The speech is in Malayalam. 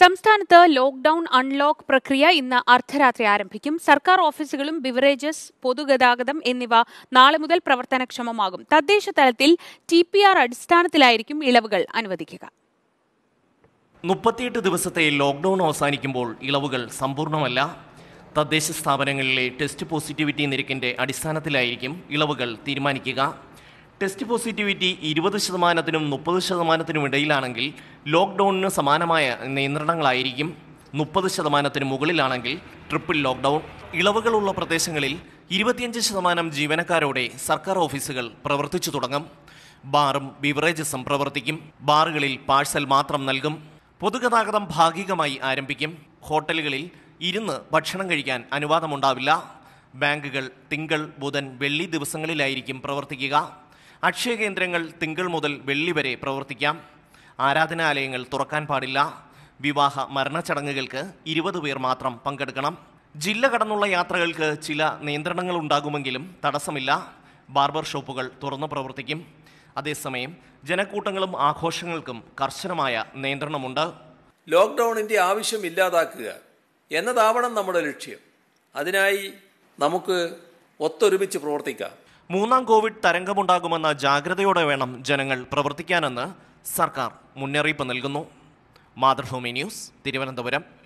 സംസ്ഥാനത്ത് ലോക്ക്ഡൌൺ അൺലോക്ക് പ്രക്രിയ ഇന്ന് അർദ്ധരാത്രി ആരംഭിക്കും സർക്കാർ ഓഫീസുകളും ബിവറേജസ് പൊതുഗതാഗതം എന്നിവ നാളെ മുതൽ പ്രവർത്തനക്ഷമമാകും തദ്ദേശ തലത്തിൽ ടി പി ആർ അടിസ്ഥാനത്തിലായിരിക്കും ഇളവുകൾ അനുവദിക്കുക മുപ്പത്തിയെട്ട് ദിവസത്തെ ലോക്ക്ഡൌൺ അവസാനിക്കുമ്പോൾ ഇളവുകൾ സമ്പൂർണ്ണമല്ല തദ്ദേശ സ്ഥാപനങ്ങളിലെ ടെസ്റ്റ് പോസിറ്റിവിറ്റി നിരക്കിന്റെ അടിസ്ഥാനത്തിലായിരിക്കും ഇളവുകൾ തീരുമാനിക്കുക ടെസ്റ്റ് പോസിറ്റിവിറ്റി ഇരുപത് ശതമാനത്തിനും മുപ്പത് ശതമാനത്തിനും ഇടയിലാണെങ്കിൽ ലോക്ക്ഡൗണിന് സമാനമായ നിയന്ത്രണങ്ങളായിരിക്കും മുപ്പത് ശതമാനത്തിന് മുകളിലാണെങ്കിൽ ട്രിപ്പിൾ ലോക്ക്ഡൗൺ ഇളവുകളുള്ള പ്രദേശങ്ങളിൽ ഇരുപത്തിയഞ്ച് ശതമാനം ജീവനക്കാരോടെ സർക്കാർ ഓഫീസുകൾ പ്രവർത്തിച്ചു തുടങ്ങും ബാറും ബിവറേജസും പ്രവർത്തിക്കും ബാറുകളിൽ പാഴ്സൽ മാത്രം നൽകും പൊതുഗതാഗതം ഭാഗികമായി ആരംഭിക്കും ഹോട്ടലുകളിൽ ഇരുന്ന് ഭക്ഷണം കഴിക്കാൻ അനുവാദമുണ്ടാവില്ല ബാങ്കുകൾ തിങ്കൾ ബുധൻ വെള്ളി ദിവസങ്ങളിലായിരിക്കും പ്രവർത്തിക്കുക അക്ഷയ കേന്ദ്രങ്ങൾ തിങ്കൾ മുതൽ വെള്ളി വരെ പ്രവർത്തിക്കാം ആരാധനാലയങ്ങൾ തുറക്കാൻ പാടില്ല വിവാഹ മരണ ചടങ്ങുകൾക്ക് ഇരുപത് പേർ മാത്രം പങ്കെടുക്കണം ജില്ല കടന്നുള്ള യാത്രകൾക്ക് ചില നിയന്ത്രണങ്ങൾ ഉണ്ടാകുമെങ്കിലും തടസ്സമില്ല ബാർബർ ഷോപ്പുകൾ തുറന്നു പ്രവർത്തിക്കും അതേസമയം ജനക്കൂട്ടങ്ങളും ആഘോഷങ്ങൾക്കും കർശനമായ നിയന്ത്രണമുണ്ട് ലോക്ക്ഡൗണിൻ്റെ ആവശ്യം ഇല്ലാതാക്കുക എന്നതാവണം നമ്മുടെ ലക്ഷ്യം അതിനായി നമുക്ക് ഒത്തൊരുമിച്ച് പ്രവർത്തിക്കാം മൂന്നാം കോവിഡ് തരംഗമുണ്ടാകുമെന്ന ജാഗ്രതയോടെ വേണം ജനങ്ങൾ പ്രവർത്തിക്കാനെന്ന് സർക്കാർ മുന്നറിയിപ്പ് നൽകുന്നു മാതൃഭൂമി ന്യൂസ് തിരുവനന്തപുരം